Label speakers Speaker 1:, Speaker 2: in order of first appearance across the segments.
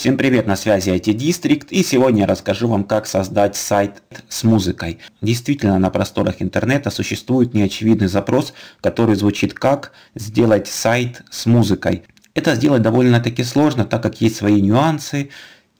Speaker 1: Всем привет, на связи IT District и сегодня я расскажу вам, как создать сайт с музыкой. Действительно, на просторах интернета существует неочевидный запрос, который звучит как «сделать сайт с музыкой». Это сделать довольно-таки сложно, так как есть свои нюансы,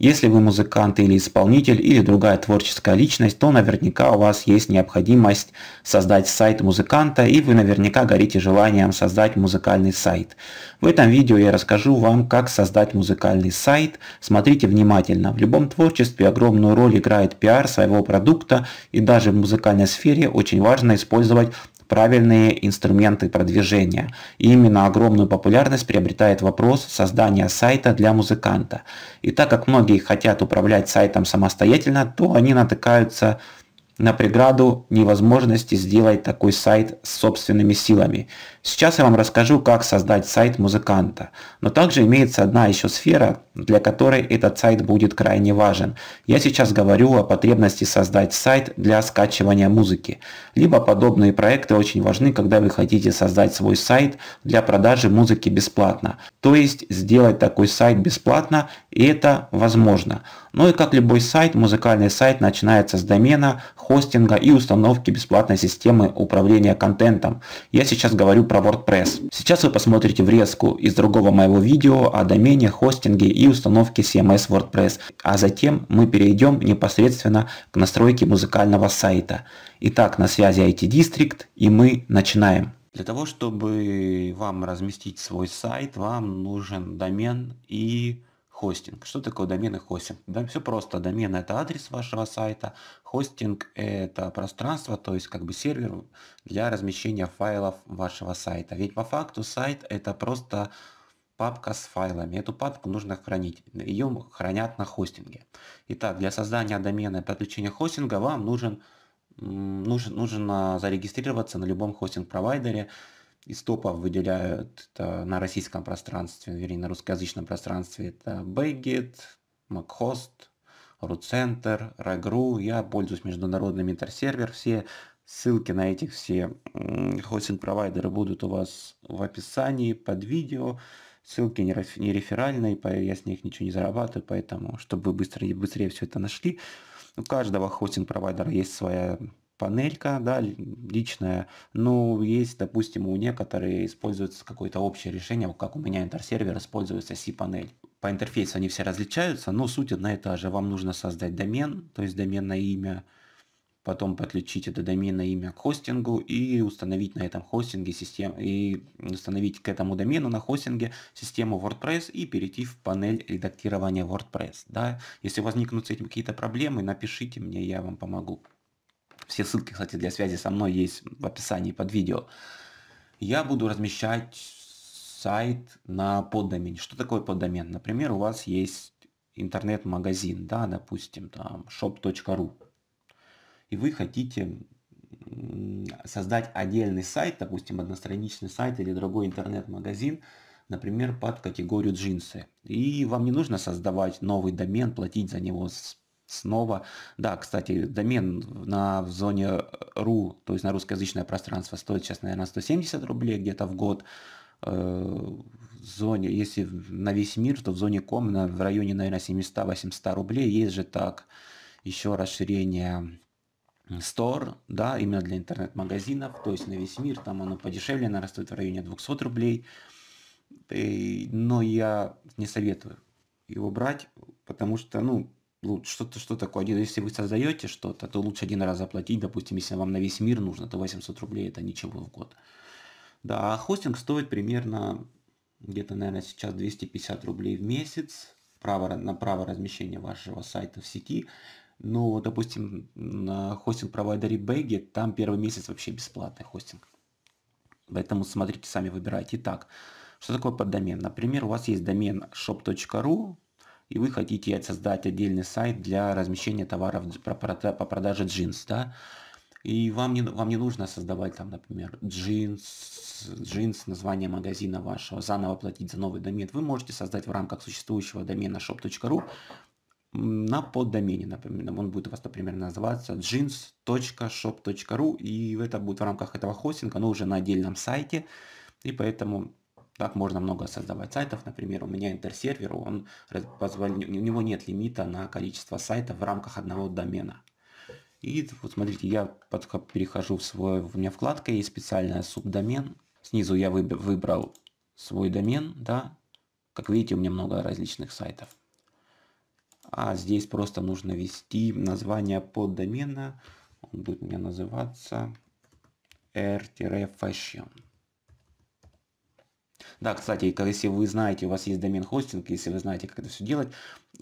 Speaker 1: если вы музыкант или исполнитель или другая творческая личность, то наверняка у вас есть необходимость создать сайт музыканта и вы наверняка горите желанием создать музыкальный сайт. В этом видео я расскажу вам, как создать музыкальный сайт. Смотрите внимательно. В любом творчестве огромную роль играет пиар своего продукта и даже в музыкальной сфере очень важно использовать правильные инструменты продвижения. И именно огромную популярность приобретает вопрос создания сайта для музыканта. И так как многие хотят управлять сайтом самостоятельно, то они натыкаются на преграду невозможности сделать такой сайт с собственными силами. Сейчас я вам расскажу, как создать сайт музыканта. Но также имеется одна еще сфера, для которой этот сайт будет крайне важен. Я сейчас говорю о потребности создать сайт для скачивания музыки. Либо подобные проекты очень важны, когда вы хотите создать свой сайт для продажи музыки бесплатно. То есть сделать такой сайт бесплатно, и это возможно. Ну и как любой сайт, музыкальный сайт начинается с домена, хостинга и установки бесплатной системы управления контентом. Я сейчас говорю про WordPress. Сейчас вы посмотрите врезку из другого моего видео о домене, хостинге и установке CMS WordPress, а затем мы перейдем непосредственно к настройке музыкального сайта. Итак, на связи IT District и мы начинаем. Для того, чтобы вам разместить свой сайт, вам нужен домен и хостинг. Что такое домен хостинг? Да, все просто. Домен – это адрес вашего сайта, хостинг – это пространство, то есть как бы сервер для размещения файлов вашего сайта. Ведь по факту сайт – это просто папка с файлами. Эту папку нужно хранить. Ее хранят на хостинге. Итак, для создания домена и подключения хостинга вам нужен, нужен, нужно зарегистрироваться на любом хостинг-провайдере, из топов выделяют это, на российском пространстве, вернее, на русскоязычном пространстве. Это Baygit, MacHost, RootCenter, Ragru. Я пользуюсь международным интерсервер. Все ссылки на этих все хостинг-провайдеры будут у вас в описании под видео. Ссылки не реферальные, я с них ничего не зарабатываю, поэтому, чтобы вы быстрее, быстрее все это нашли, у каждого хостинг-провайдера есть своя панелька, да, личная, но ну, есть, допустим, у некоторых используется какое-то общее решение, как у меня интерсервер используется C-панель. По интерфейсу они все различаются, но суть одна и та же. Вам нужно создать домен, то есть доменное имя, потом подключить это доменное имя к хостингу и установить на этом хостинге систему и установить к этому домену на хостинге систему WordPress и перейти в панель редактирования WordPress. Да? Если возникнут с этим какие-то проблемы, напишите мне, я вам помогу. Все ссылки, кстати, для связи со мной есть в описании под видео. Я буду размещать сайт на поддомене. Что такое поддомен? Например, у вас есть интернет-магазин, да, допустим, там shop.ru. И вы хотите создать отдельный сайт, допустим, одностраничный сайт или другой интернет-магазин, например, под категорию джинсы. И вам не нужно создавать новый домен, платить за него снова. Да, кстати, домен на в зоне .ru, э, то есть на русскоязычное пространство, стоит сейчас, наверное, 170 рублей где-то в год. Э, в зоне, если на весь мир, то в зоне ком на, в районе, наверное, 700-800 рублей. Есть же так еще расширение Store, да, именно для интернет-магазинов, то есть на весь мир, там оно подешевле, оно растет в районе 200 рублей. И, но я не советую его брать, потому что, ну, ну, что-то, что такое, если вы создаете что-то, то лучше один раз заплатить, допустим, если вам на весь мир нужно, то 800 рублей это ничего в год. Да, а хостинг стоит примерно где-то, наверное, сейчас 250 рублей в месяц право, на право размещения вашего сайта в сети. Но, допустим, на хостинг-провайдере Беги там первый месяц вообще бесплатный хостинг. Поэтому смотрите, сами выбирайте. Итак, что такое поддомен? Например, у вас есть домен shop.ru, и вы хотите создать отдельный сайт для размещения товаров по продаже джинс, да, и вам не, вам не нужно создавать там, например, джинс, джинс, название магазина вашего, заново платить за новый домен. Вы можете создать в рамках существующего домена shop.ru на поддомене, например, он будет у вас, например, называться jeans.shop.ru, и это будет в рамках этого хостинга, но уже на отдельном сайте, и поэтому так можно много создавать сайтов. Например, у меня интерсервер, он позвол... у него нет лимита на количество сайтов в рамках одного домена. И вот смотрите, я перехожу в свой, у меня вкладка есть специальная субдомен. Снизу я выб... выбрал свой домен, да. Как видите, у меня много различных сайтов. А здесь просто нужно ввести название поддомена. Он будет у меня называться r-fashion. Да, кстати, если вы знаете, у вас есть домен хостинг, если вы знаете, как это все делать,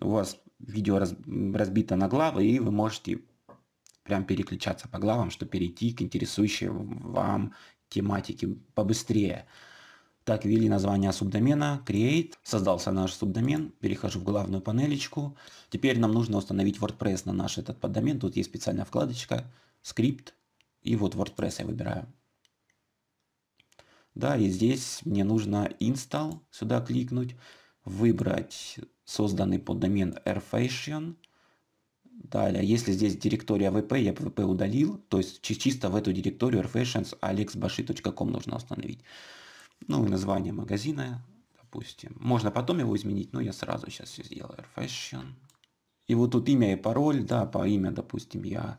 Speaker 1: у вас видео раз, разбито на главы, и вы можете прям переключаться по главам, чтобы перейти к интересующей вам тематике побыстрее. Так, ввели название субдомена, create, создался наш субдомен, перехожу в главную панелечку. Теперь нам нужно установить WordPress на наш этот поддомен, тут есть специальная вкладочка, скрипт, и вот WordPress я выбираю. Да, и здесь мне нужно install, сюда кликнуть, выбрать созданный под домен AirFashion. Далее, если здесь директория VP, я VP удалил, то есть чисто в эту директорию airfashions alexbashi.com нужно установить. Ну и название магазина, допустим. Можно потом его изменить, но я сразу сейчас все сделаю airfashion. И вот тут имя и пароль, да, по имя, допустим, я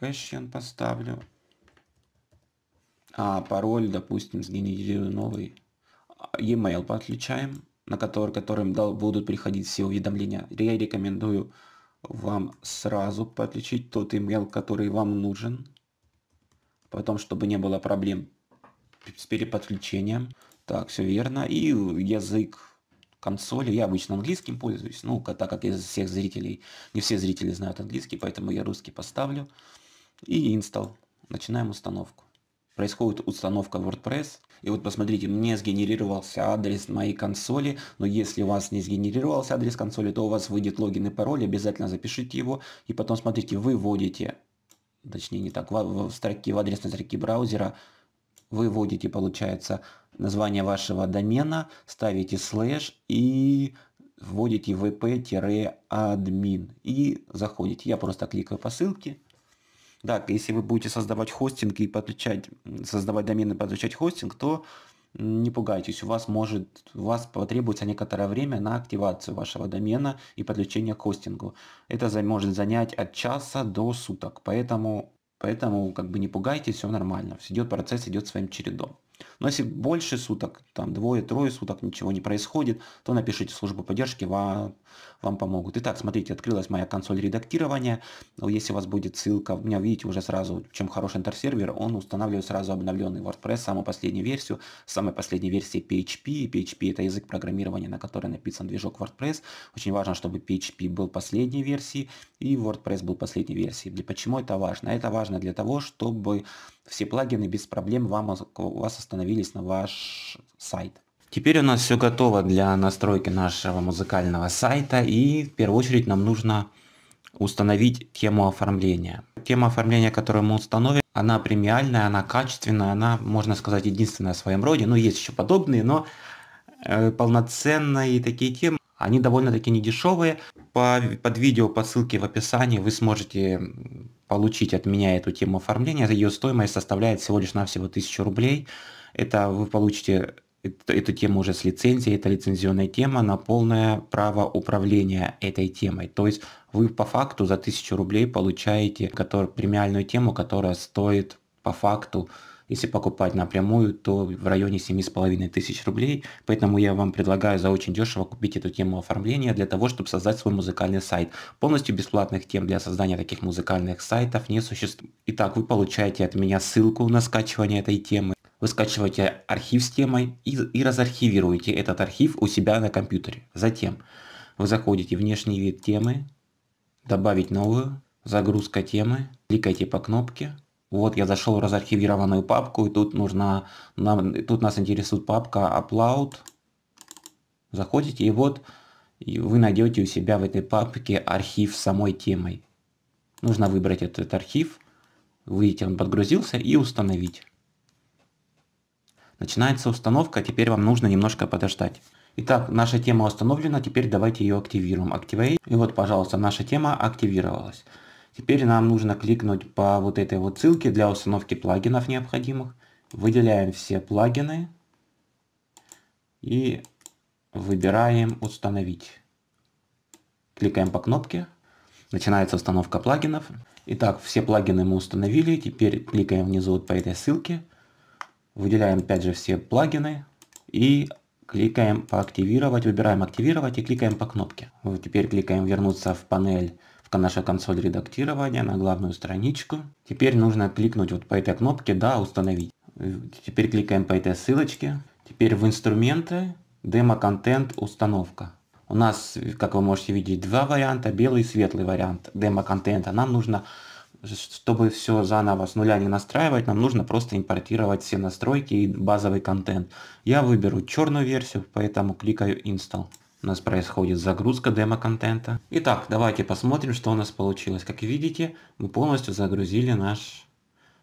Speaker 1: fashion поставлю а пароль, допустим, сгенерирую новый. А, e-mail подключаем, на который, которым будут приходить все уведомления. Я рекомендую вам сразу подключить тот email, который вам нужен. Потом, чтобы не было проблем с переподключением. Так, все верно. И язык консоли. Я обычно английским пользуюсь. Ну, так как из всех зрителей, не все зрители знают английский, поэтому я русский поставлю. И install. Начинаем установку происходит установка WordPress. И вот посмотрите, мне сгенерировался адрес моей консоли, но если у вас не сгенерировался адрес консоли, то у вас выйдет логин и пароль, обязательно запишите его. И потом, смотрите, вы вводите, точнее не так, в, в строке, в адресной строке браузера, вы вводите, получается, название вашего домена, ставите слэш и вводите vp-admin и заходите. Я просто кликаю по ссылке. Да, если вы будете создавать хостинг и подключать, создавать домены, подключать хостинг, то не пугайтесь, у вас может, у вас потребуется некоторое время на активацию вашего домена и подключение к хостингу. Это за, может занять от часа до суток, поэтому, поэтому как бы не пугайтесь, все нормально, все идет процесс, идет своим чередом. Но если больше суток, там двое-трое суток ничего не происходит, то напишите в службу поддержки, вам, вам помогут. Итак, смотрите, открылась моя консоль редактирования. Ну, если у вас будет ссылка, у меня, видите, уже сразу, чем хороший интерсервер, он устанавливает сразу обновленный WordPress, самую последнюю версию, самой последней версии PHP. PHP это язык программирования, на который написан движок WordPress. Очень важно, чтобы PHP был последней версии и WordPress был последней версией. Почему это важно? Это важно для того, чтобы все плагины без проблем вам, у вас остановились на ваш сайт. Теперь у нас все готово для настройки нашего музыкального сайта и в первую очередь нам нужно установить тему оформления. Тема оформления, которую мы установим, она премиальная, она качественная, она, можно сказать, единственная в своем роде. Ну, есть еще подобные, но э, полноценные такие темы, они довольно-таки недешевые. По, под видео по ссылке в описании вы сможете получить от меня эту тему оформления. Ее стоимость составляет всего лишь навсего 1000 рублей. Это вы получите эту, тему уже с лицензией, это лицензионная тема на полное право управления этой темой. То есть вы по факту за 1000 рублей получаете который, премиальную тему, которая стоит по факту если покупать напрямую, то в районе 7,5 тысяч рублей. Поэтому я вам предлагаю за очень дешево купить эту тему оформления для того, чтобы создать свой музыкальный сайт. Полностью бесплатных тем для создания таких музыкальных сайтов не существует. Итак, вы получаете от меня ссылку на скачивание этой темы. Вы скачиваете архив с темой и, и разархивируете этот архив у себя на компьютере. Затем вы заходите в внешний вид темы, добавить новую, загрузка темы, кликайте по кнопке, вот я зашел в разархивированную папку, и тут нужно, нам, тут нас интересует папка Upload. Заходите, и вот вы найдете у себя в этой папке архив с самой темой. Нужно выбрать этот архив. Видите, он подгрузился и установить. Начинается установка, теперь вам нужно немножко подождать. Итак, наша тема установлена, теперь давайте ее активируем. Activate. И вот, пожалуйста, наша тема активировалась. Теперь нам нужно кликнуть по вот этой вот ссылке для установки плагинов необходимых. Выделяем все плагины и выбираем «Установить». Кликаем по кнопке. Начинается установка плагинов. Итак, все плагины мы установили. Теперь кликаем внизу вот по этой ссылке. Выделяем опять же все плагины и кликаем по «Активировать». Выбираем «Активировать» и кликаем по кнопке. Вот теперь кликаем «Вернуться в панель наша консоль редактирования на главную страничку. Теперь нужно кликнуть вот по этой кнопке «Да, установить». Э, теперь кликаем по этой ссылочке. Теперь в инструменты «Демо-контент установка». У нас, как вы можете видеть, два варианта, белый и светлый вариант демо-контента. Нам нужно, чтобы все заново с нуля не настраивать, нам нужно просто импортировать все настройки и базовый контент. Я выберу черную версию, поэтому кликаю «Install». У нас происходит загрузка демо-контента. Итак, давайте посмотрим, что у нас получилось. Как видите, мы полностью загрузили наш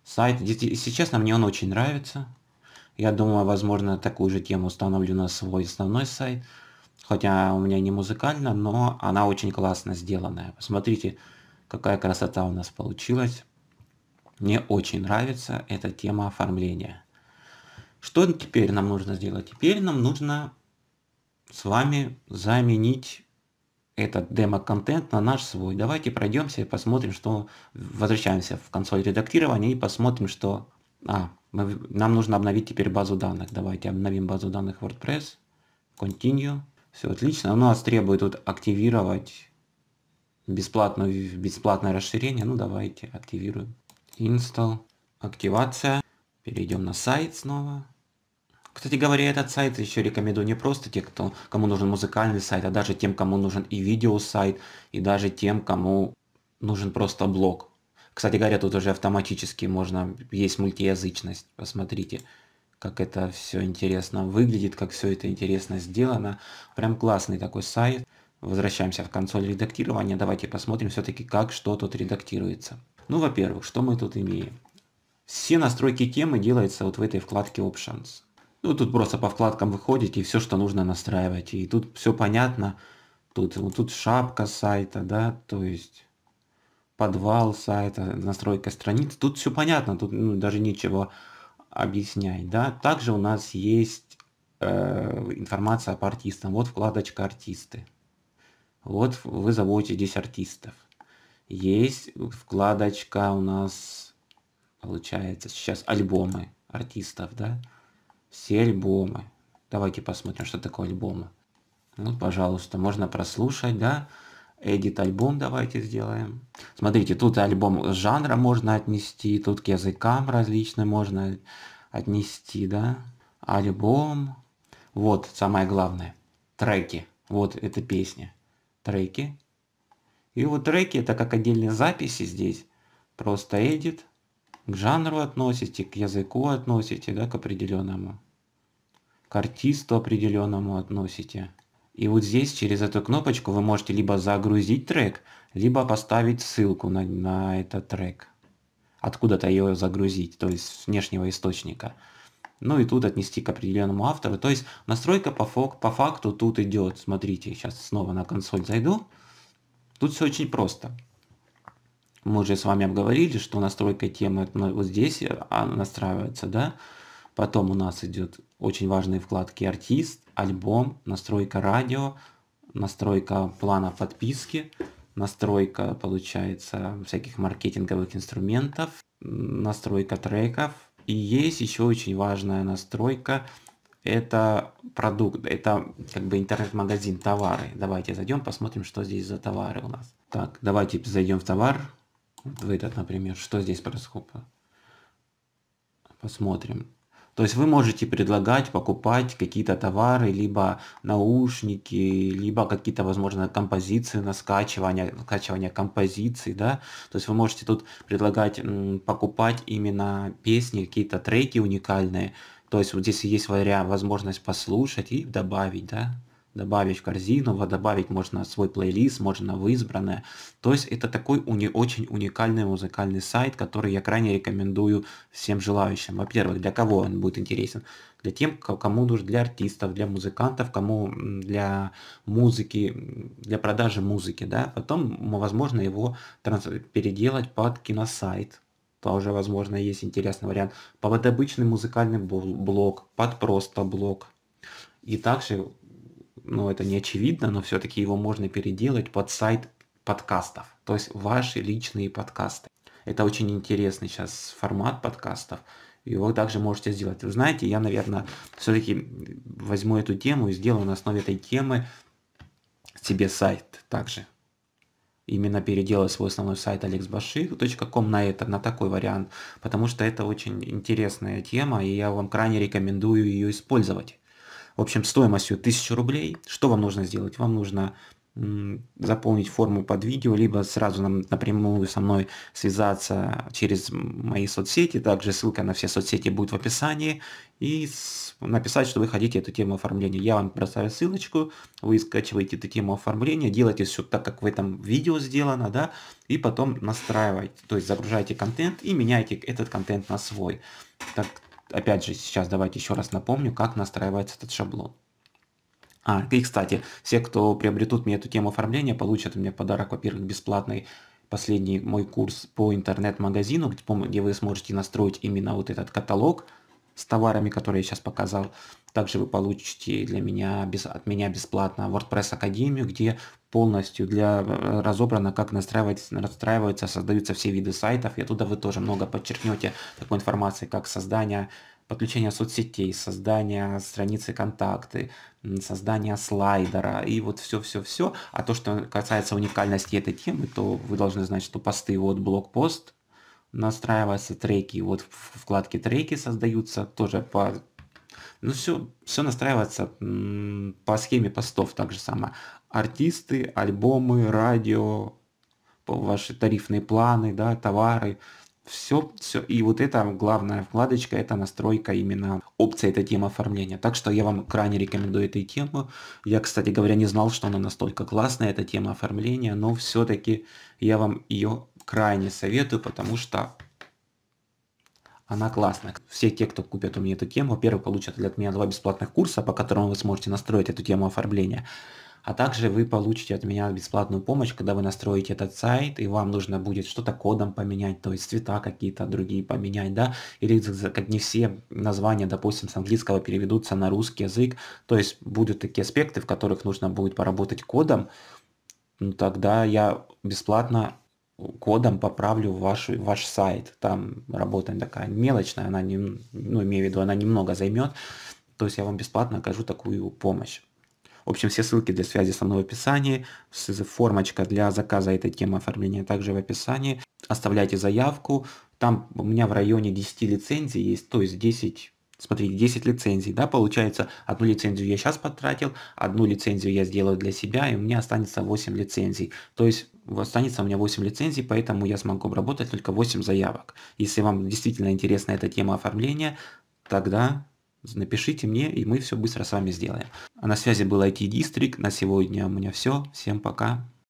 Speaker 1: сайт. Сейчас нам мне он очень нравится. Я думаю, возможно, такую же тему установлю на свой основной сайт. Хотя у меня не музыкально, но она очень классно сделанная. Посмотрите, какая красота у нас получилась. Мне очень нравится эта тема оформления. Что теперь нам нужно сделать? Теперь нам нужно с вами заменить этот демо-контент на наш свой. Давайте пройдемся и посмотрим, что... Возвращаемся в консоль редактирования и посмотрим, что... А, мы... нам нужно обновить теперь базу данных. Давайте обновим базу данных WordPress. Continue. Все отлично. У нас требует тут активировать бесплатную, бесплатное расширение. Ну, давайте активируем. Install. Активация. Перейдем на сайт снова. Кстати говоря, этот сайт еще рекомендую не просто тем, кто, кому нужен музыкальный сайт, а даже тем, кому нужен и видеосайт, и даже тем, кому нужен просто блог. Кстати говоря, тут уже автоматически можно, есть мультиязычность, посмотрите, как это все интересно выглядит, как все это интересно сделано. Прям классный такой сайт. Возвращаемся в консоль редактирования, давайте посмотрим все-таки, как что тут редактируется. Ну, во-первых, что мы тут имеем? Все настройки темы делаются вот в этой вкладке Options. Ну, тут просто по вкладкам выходите и все, что нужно настраивать. И тут все понятно. Тут, вот тут шапка сайта, да, то есть подвал сайта, настройка страниц. Тут все понятно, тут ну, даже ничего объяснять, да. Также у нас есть э, информация по артистам. Вот вкладочка «Артисты». Вот вы заводите здесь артистов. Есть вкладочка у нас, получается, сейчас альбомы артистов, да. Все альбомы. Давайте посмотрим, что такое альбомы. Вот, ну, пожалуйста, можно прослушать, да? Эдит альбом давайте сделаем. Смотрите, тут альбом жанра можно отнести, тут к языкам различным можно отнести, да? Альбом. Вот, самое главное. Треки. Вот, это песня. Треки. И вот треки это как отдельные записи здесь. Просто edit к жанру относите, к языку относите, да, к определенному, к артисту определенному относите. И вот здесь через эту кнопочку вы можете либо загрузить трек, либо поставить ссылку на, на этот трек. Откуда-то ее загрузить, то есть с внешнего источника. Ну и тут отнести к определенному автору. То есть настройка по, фок, по факту тут идет. Смотрите, сейчас снова на консоль зайду. Тут все очень просто мы уже с вами обговорили, что настройка темы вот здесь э, настраивается, да. Потом у нас идет очень важные вкладки «Артист», «Альбом», «Настройка радио», «Настройка плана подписки», «Настройка, получается, всяких маркетинговых инструментов», «Настройка треков». И есть еще очень важная настройка – это продукт, это как бы интернет-магазин товары. Давайте зайдем, посмотрим, что здесь за товары у нас. Так, давайте зайдем в товар, вы этот, например, что здесь происходит? Посмотрим. То есть вы можете предлагать, покупать какие-то товары, либо наушники, либо какие-то, возможно, композиции на скачивание, скачивание композиций, да. То есть вы можете тут предлагать покупать именно песни, какие-то треки уникальные. То есть вот здесь есть вариант возможность послушать и добавить, да добавить в корзину, добавить можно свой плейлист, можно в избранное. То есть это такой уни очень уникальный музыкальный сайт, который я крайне рекомендую всем желающим. Во-первых, для кого он будет интересен? Для тем, кому нужен для артистов, для музыкантов, кому для музыки, для продажи музыки. Да? Потом, возможно, его переделать под киносайт, тоже, возможно, есть интересный вариант, под обычный музыкальный блок, под просто блок. И также ну, это не очевидно, но все-таки его можно переделать под сайт подкастов, то есть ваши личные подкасты. Это очень интересный сейчас формат подкастов, и вы также можете сделать. Вы знаете, я, наверное, все-таки возьму эту тему и сделаю на основе этой темы себе сайт также. Именно переделаю свой основной сайт alexbashir.com на это, на такой вариант, потому что это очень интересная тема, и я вам крайне рекомендую ее использовать в общем, стоимостью 1000 рублей. Что вам нужно сделать? Вам нужно заполнить форму под видео, либо сразу нам напрямую со мной связаться через мои соцсети, также ссылка на все соцсети будет в описании, и написать, что вы хотите эту тему оформления. Я вам бросаю ссылочку, вы скачиваете эту тему оформления, делаете все так, как в этом видео сделано, да, и потом настраиваете, то есть загружаете контент и меняете этот контент на свой. Так, опять же, сейчас давайте еще раз напомню, как настраивается этот шаблон. А, и, кстати, все, кто приобретут мне эту тему оформления, получат у меня подарок, во-первых, бесплатный последний мой курс по интернет-магазину, где вы сможете настроить именно вот этот каталог, с товарами, которые я сейчас показал. Также вы получите для меня, без, от меня бесплатно WordPress Академию, где полностью для э, разобрано, как настраивать, настраиваются, создаются все виды сайтов, и оттуда вы тоже много подчеркнете такой информации, как создание подключение соцсетей, создание страницы контакты, создание слайдера и вот все-все-все. А то, что касается уникальности этой темы, то вы должны знать, что посты, вот блокпост, настраиваются треки. Вот в вкладке треки создаются тоже по... Ну все, все настраивается по схеме постов так же самое. Артисты, альбомы, радио, ваши тарифные планы, да, товары. Все, все. И вот это главная вкладочка, это настройка именно опции этой тема оформления. Так что я вам крайне рекомендую эту тему. Я, кстати говоря, не знал, что она настолько классная, эта тема оформления, но все-таки я вам ее крайне советую, потому что она классная. Все те, кто купят у меня эту тему, во-первых, получат для меня два бесплатных курса, по которым вы сможете настроить эту тему оформления. А также вы получите от меня бесплатную помощь, когда вы настроите этот сайт, и вам нужно будет что-то кодом поменять, то есть цвета какие-то другие поменять, да, или как не все названия, допустим, с английского переведутся на русский язык, то есть будут такие аспекты, в которых нужно будет поработать кодом, ну, тогда я бесплатно кодом поправлю ваш, ваш сайт. Там работа такая мелочная, она не, ну, имею в виду, она немного займет. То есть я вам бесплатно окажу такую помощь. В общем, все ссылки для связи со мной в описании, формочка для заказа этой темы оформления также в описании. Оставляйте заявку, там у меня в районе 10 лицензий есть, то есть 10, смотрите, 10 лицензий, да, получается, одну лицензию я сейчас потратил, одну лицензию я сделаю для себя, и у меня останется 8 лицензий. То есть останется у меня 8 лицензий, поэтому я смогу обработать только 8 заявок. Если вам действительно интересна эта тема оформления, тогда напишите мне, и мы все быстро с вами сделаем. А на связи был IT District, на сегодня у меня все, всем пока.